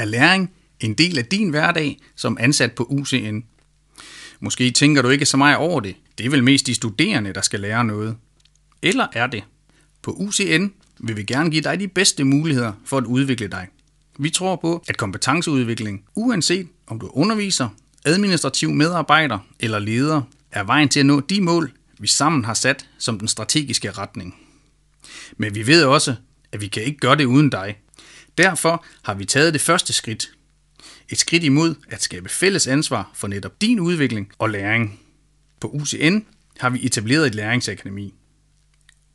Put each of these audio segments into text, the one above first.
Er læring en del af din hverdag som ansat på UCN? Måske tænker du ikke så meget over det. Det er vel mest de studerende, der skal lære noget. Eller er det? På UCN vil vi gerne give dig de bedste muligheder for at udvikle dig. Vi tror på, at kompetenceudvikling, uanset om du underviser, administrativ medarbejder eller leder, er vejen til at nå de mål, vi sammen har sat som den strategiske retning. Men vi ved også, at vi kan ikke gøre det uden dig. Derfor har vi taget det første skridt. Et skridt imod at skabe fælles ansvar for netop din udvikling og læring. På UCN har vi etableret et læringsakademi.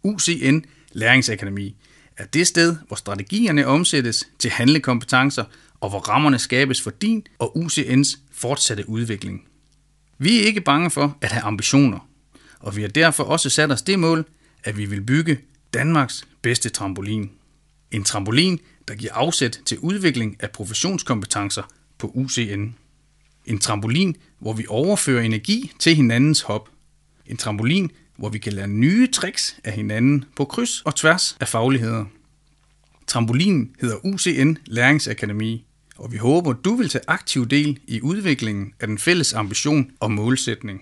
UCN Læringsakademi er det sted, hvor strategierne omsættes til handlekompetencer og hvor rammerne skabes for din og UCN's fortsatte udvikling. Vi er ikke bange for at have ambitioner, og vi har derfor også sat os det mål, at vi vil bygge Danmarks bedste trampolin. En trampolin, der giver afsæt til udvikling af professionskompetencer på UCN. En trampolin, hvor vi overfører energi til hinandens hop. En trampolin, hvor vi kan lære nye tricks af hinanden på kryds og tværs af fagligheder. Trampolinen hedder UCN Læringsakademi, og vi håber, du vil tage aktiv del i udviklingen af den fælles ambition og målsætning.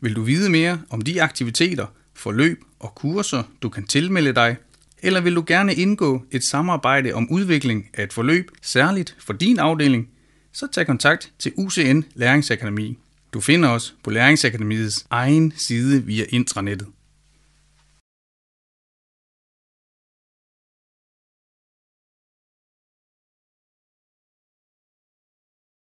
Vil du vide mere om de aktiviteter, forløb og kurser, du kan tilmelde dig, eller vil du gerne indgå et samarbejde om udvikling af et forløb særligt for din afdeling, så tag kontakt til UCN Læringsakademi. Du finder os på Læringsakademiets egen side via intranettet.